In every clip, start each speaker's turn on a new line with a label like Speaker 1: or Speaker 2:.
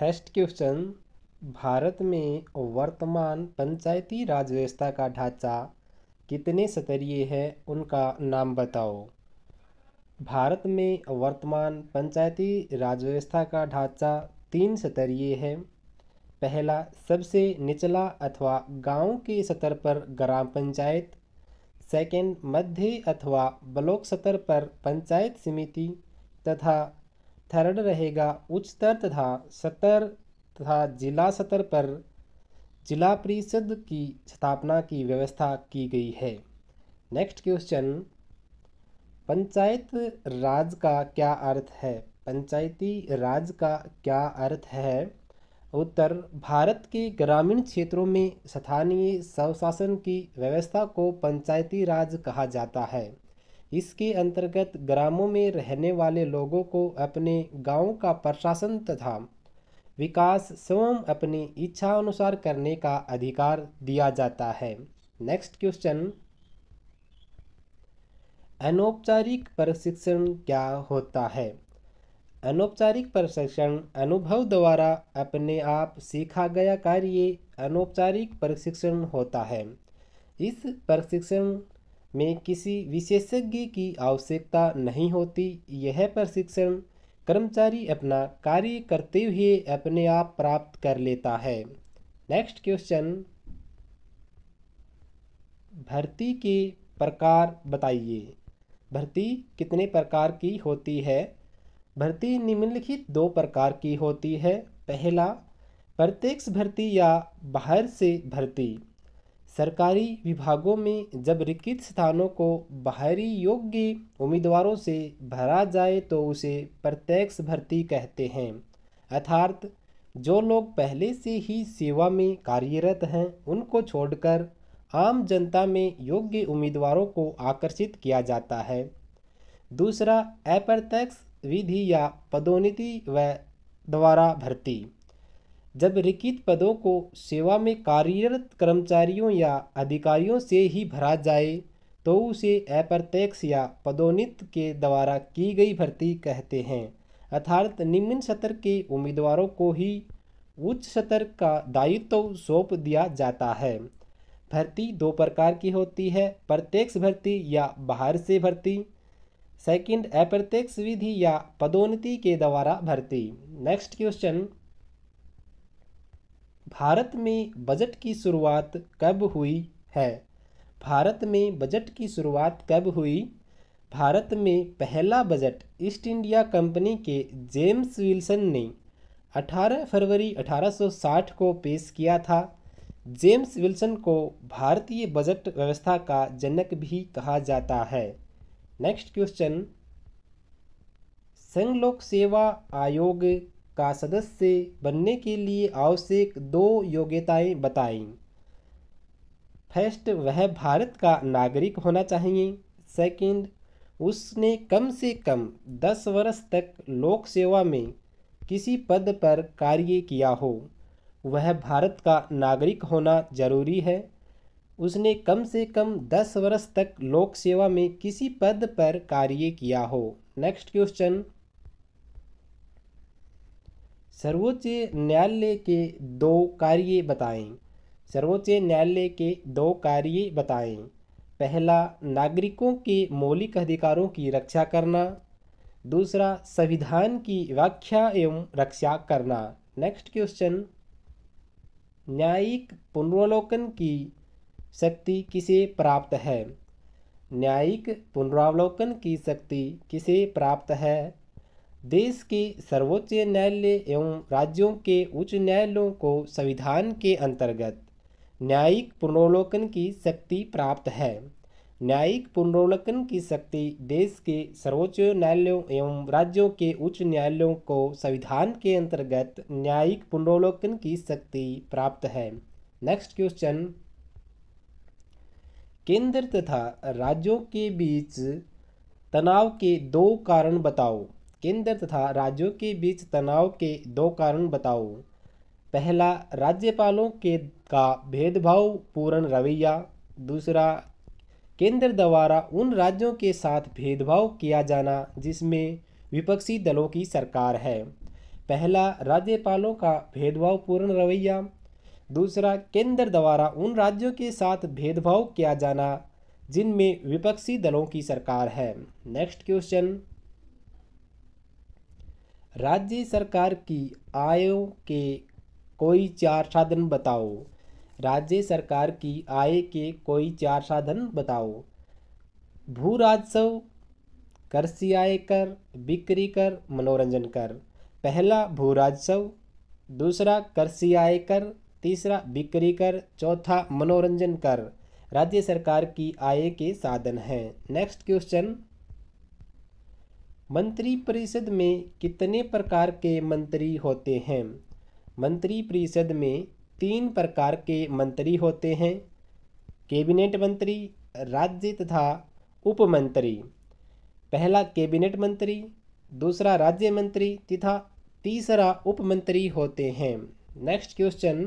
Speaker 1: first question Bharat में वर्तमान पंचायती राज व्यवस्था का ढांचा कितने स्तरीय है उनका नाम बताओ भारत में वर्तमान पंचायती राज व्यवस्था का ढांचा तीन स्तरीय है पहला सबसे निचला अथवा गांव के स्तर पर ग्राम पंचायत सेकंड मध्य अथवा ब्लॉक स्तर पर पंचायत समिति तथा थर्ड रहेगा उच्च स्तर तथा सतर तथा जिला सतर पर जिला परिषद की स्थापना की व्यवस्था की गई है नेक्स्ट क्वेश्चन पंचायत राज का क्या अर्थ है पंचायती राज का क्या अर्थ है उत्तर भारत के ग्रामीण क्षेत्रों में स्थानीय स्वशासन की व्यवस्था को पंचायती राज कहा जाता है इसके अंतर्गत ग्रामों में रहने वाले लोगों को अपने गांव का प्रशासन तथा विकास स्वयं अपनी इच्छा अनुसार करने का अधिकार दिया जाता है नेक्स्ट क्वेश्चन अनौपचारिक प्रशिक्षण क्या होता है अनौपचारिक प्रशिक्षण अनुभव द्वारा अपने आप सीखा गया कार्य अनौपचारिक प्रशिक्षण होता है इस प्रशिक्षण में किसी विशेषज्ञ की आवश्यकता नहीं होती यह प्रशिक्षण कर्मचारी अपना कार्य करते हुए अपने आप प्राप्त कर लेता है नेक्स्ट क्वेश्चन भर्ती के प्रकार बताइए भर्ती कितने प्रकार की होती है भर्ती निम्नलिखित दो प्रकार की होती है पहला प्रत्यक्ष भर्ती या बाहर से भर्ती सरकारी विभागों में जब रिक्त स्थानों को बाहरी योग्य उम्मीदवारों से भरा जाए तो उसे प्रत्यक्ष भर्ती कहते हैं अर्थात जो लोग पहले से ही सेवा में कार्यरत हैं उनको छोड़कर आम जनता में योग्य उम्मीदवारों को आकर्षित किया जाता है दूसरा अप्रत्यक्ष विधि या पदोन्नति व द्वारा भर्ती जब रिक्त पदों को सेवा में कार्यरत कर्मचारियों या अधिकारियों से ही भरा जाए तो उसे अप्रत्यक्ष या पदोन्नत के द्वारा की गई भर्ती कहते हैं अर्थात निम्न सत्र के उम्मीदवारों को ही उच्च सत्र का दायित्व सौंप दिया जाता है भर्ती दो प्रकार की होती है प्रत्यक्ष भर्ती या बाहर से भर्ती सेकंड अप्रत्यक्ष विधि या पदोन्नति के द्वारा भर्ती नेक्स्ट क्वेश्चन भारत में बजट की शुरुआत कब हुई है भारत में बजट की शुरुआत कब हुई भारत में पहला बजट ईस्ट इंडिया कंपनी के जेम्स विल्सन ने 18 फरवरी 1860 को पेश किया था जेम्स विल्सन को भारतीय बजट व्यवस्था का जनक भी कहा जाता है नेक्स्ट क्वेश्चन संघ लोक सेवा आयोग का सदस्य बनने के लिए आवश्यक दो योग्यताएं बताएं फर्स्ट वह भारत का नागरिक होना चाहिए सेकंड उसने कम से कम दस वर्ष तक लोक सेवा में किसी पद पर कार्य किया हो वह भारत का नागरिक होना जरूरी है उसने कम से कम दस वर्ष तक लोक सेवा में किसी पद पर कार्य किया हो नेक्स्ट क्वेश्चन सर्वोच्च न्यायालय के दो कार्य बताएं सर्वोच्च न्यायालय के दो कार्य बताएं पहला नागरिकों के मौलिक अधिकारों की रक्षा करना दूसरा संविधान की व्याख्या एवं रक्षा करना नेक्स्ट क्वेश्चन न्यायिक पुनरावलोकन की शक्ति किसे प्राप्त है न्यायिक पुनरावलोकन की शक्ति किसे प्राप्त है देश के सर्वोच्च न्यायालय एवं राज्यों के उच्च न्यायालयों को संविधान के अंतर्गत न्यायिक पुनर्वलोकन की शक्ति प्राप्त है न्यायिक पुनर्वलोकन की शक्ति देश के सर्वोच्च न्यायालयों एवं राज्यों के उच्च न्यायालयों को संविधान के अंतर्गत न्यायिक पुनर्वलोकन की शक्ति प्राप्त है नेक्स्ट क्वेश्चन केंद्र तथा राज्यों के बीच तनाव के दो कारण बताओ केंद्र तथा राज्यों के बीच तनाव के दो कारण बताओ पहला राज्यपालों के का भेदभाव पूर्ण रवैया दूसरा केंद्र द्वारा उन राज्यों के साथ भेदभाव किया जाना जिसमें विपक्षी दलों की सरकार है पहला राज्यपालों का भेदभावपूर्ण रवैया दूसरा केंद्र द्वारा उन राज्यों के साथ भेदभाव किया जाना जिनमें विपक्षी दलों की सरकार है नेक्स्ट क्वेश्चन राज्य सरकार की आयों के कोई चार साधन बताओ राज्य सरकार की आय के कोई चार साधन बताओ भू राजस्व कृषि आय कर बिक्री कर मनोरंजन कर पहला भू राजस्व दूसरा कृषि आय कर तीसरा बिक्री कर चौथा मनोरंजन कर राज्य सरकार की आय के साधन हैं नेक्स्ट क्वेश्चन मंत्रिपरिषद में कितने प्रकार के मंत्री होते हैं मंत्रिपरिषद में तीन प्रकार के मंत्री होते हैं कैबिनेट मंत्री राज्य तथा उपमंत्री पहला कैबिनेट मंत्री दूसरा राज्य मंत्री तथा तीसरा उपमंत्री होते हैं नेक्स्ट क्वेश्चन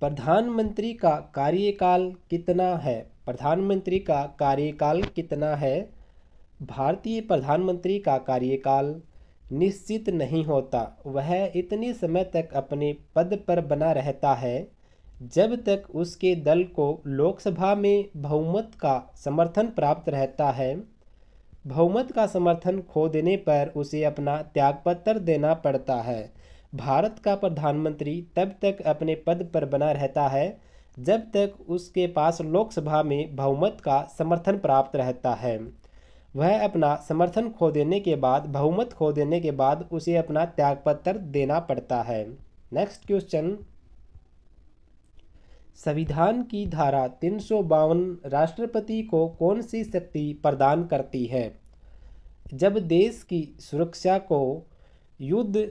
Speaker 1: प्रधानमंत्री का कार्यकाल कितना है प्रधानमंत्री का कार्यकाल कितना है भारतीय प्रधानमंत्री का कार्यकाल निश्चित नहीं होता वह इतने समय तक अपने पद पर बना रहता है जब तक उसके दल को लोकसभा में बहुमत का समर्थन प्राप्त रहता है बहुमत का समर्थन खो देने पर उसे अपना त्यागपत्र देना पड़ता है भारत का प्रधानमंत्री तब तक अपने पद पर बना रहता है जब तक उसके पास लोकसभा में बहुमत का समर्थन प्राप्त रहता है वह अपना समर्थन खो देने के बाद बहुमत खो देने के बाद उसे अपना त्यागपत्र देना पड़ता है नेक्स्ट क्वेश्चन संविधान की धारा तीन राष्ट्रपति को कौन सी शक्ति प्रदान करती है जब देश की सुरक्षा को युद्ध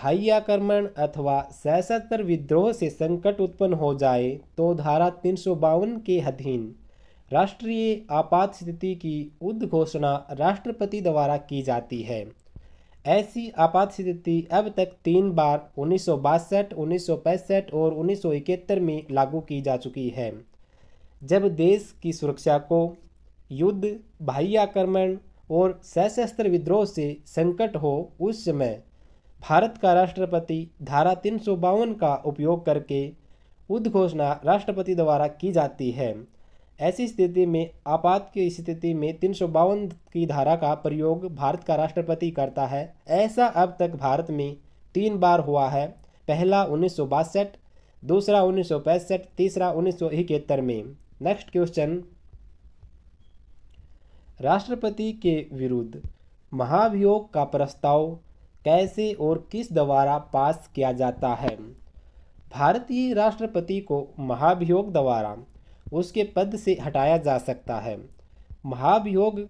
Speaker 1: भाई आक्रमण अथवा सशस्त्र विद्रोह से संकट उत्पन्न हो जाए तो धारा तीन के अधीन राष्ट्रीय आपात स्थिति की उद्घोषणा राष्ट्रपति द्वारा की जाती है ऐसी आपात स्थिति अब तक तीन बार उन्नीस सौ बासठ उन्नीस सौ पैंसठ और उन्नीस सौ इकहत्तर में लागू की जा चुकी है जब देश की सुरक्षा को युद्ध बाह्य आक्रमण और सशस्त्र विद्रोह से संकट हो उस समय भारत का राष्ट्रपति धारा तीन का उपयोग करके उद्घोषणा राष्ट्रपति द्वारा की जाती है ऐसी स्थिति में आपात की स्थिति में तीन की धारा का प्रयोग भारत का राष्ट्रपति करता है ऐसा अब तक भारत में तीन बार हुआ है पहला उन्नीस दूसरा उन्नीस तीसरा उन्नीस में नेक्स्ट क्वेश्चन राष्ट्रपति के विरुद्ध महाभियोग का प्रस्ताव कैसे और किस द्वारा पास किया जाता है भारतीय राष्ट्रपति को महाभियोग द्वारा उसके पद से हटाया जा सकता है महाभियोग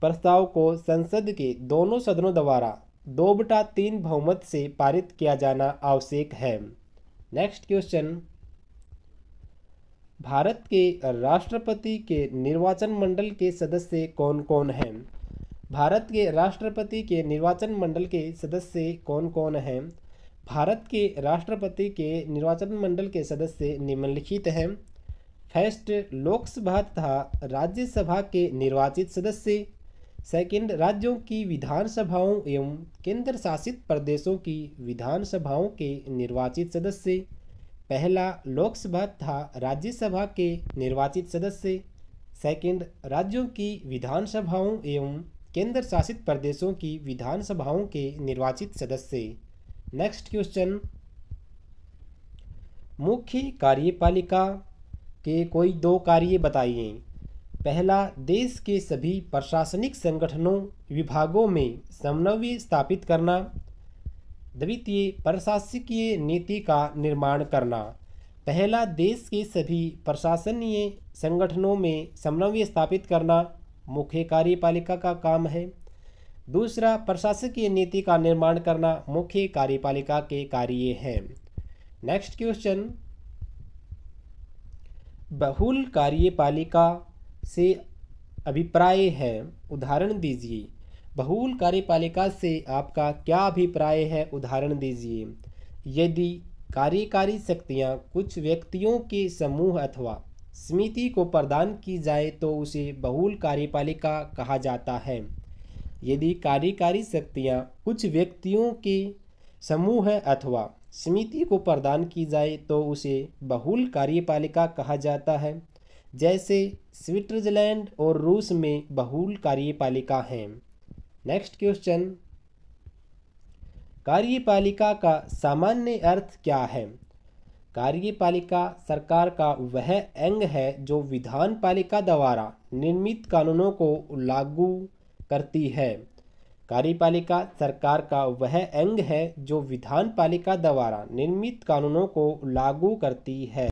Speaker 1: प्रस्ताव को संसद के दोनों सदनों द्वारा दो बटा तीन बहुमत से पारित किया जाना आवश्यक है नेक्स्ट क्वेश्चन भारत के राष्ट्रपति के निर्वाचन मंडल के सदस्य कौन कौन हैं भारत के राष्ट्रपति के निर्वाचन मंडल के सदस्य कौन कौन हैं भारत के राष्ट्रपति के निर्वाचन मंडल के सदस्य निम्नलिखित हैं फर्स्ट लोकसभा तथा राज्यसभा के निर्वाचित सदस्य सेकंड राज्यों की विधानसभाओं एवं केंद्र शासित प्रदेशों की विधानसभाओं के निर्वाचित सदस्य पहला लोकसभा तथा राज्यसभा के निर्वाचित सदस्य सेकंड राज्यों की विधानसभाओं एवं केंद्र शासित प्रदेशों की विधानसभाओं के निर्वाचित सदस्य नेक्स्ट क्वेश्चन मुख्य कार्यपालिका के कोई दो कार्य बताइए पहला देश के सभी प्रशासनिक संगठनों विभागों में समन्वय स्थापित करना द्वितीय प्रशासकीय नीति का निर्माण करना पहला देश के सभी प्रशासनीय संगठनों में समन्वय स्थापित करना मुख्य कार्यपालिका का काम है दूसरा प्रशासकीय नीति का निर्माण करना मुख्य कार्यपालिका के कार्य हैं नेक्स्ट क्वेश्चन बहुल कार्यपालिका से अभिप्राय है उदाहरण दीजिए बहुल कार्यपालिका से आपका क्या अभिप्राय है उदाहरण दीजिए यदि कार्यकारी शक्तियाँ कुछ व्यक्तियों के समूह अथवा समिति को प्रदान की जाए तो उसे बहुल कार्यपालिका कहा जाता है यदि कार्यकारी शक्तियाँ कुछ व्यक्तियों के समूह अथवा समिति को प्रदान की जाए तो उसे बहुल कार्यपालिका कहा जाता है जैसे स्विट्जरलैंड और रूस में बहुल कार्यपालिका हैं नेक्स्ट क्वेश्चन कार्यपालिका का सामान्य अर्थ क्या है कार्यपालिका सरकार का वह अंग है जो विधान पालिका द्वारा निर्मित कानूनों को लागू करती है कार्यपालिका सरकार का वह अंग है जो विधान पालिका द्वारा निर्मित कानूनों को लागू करती है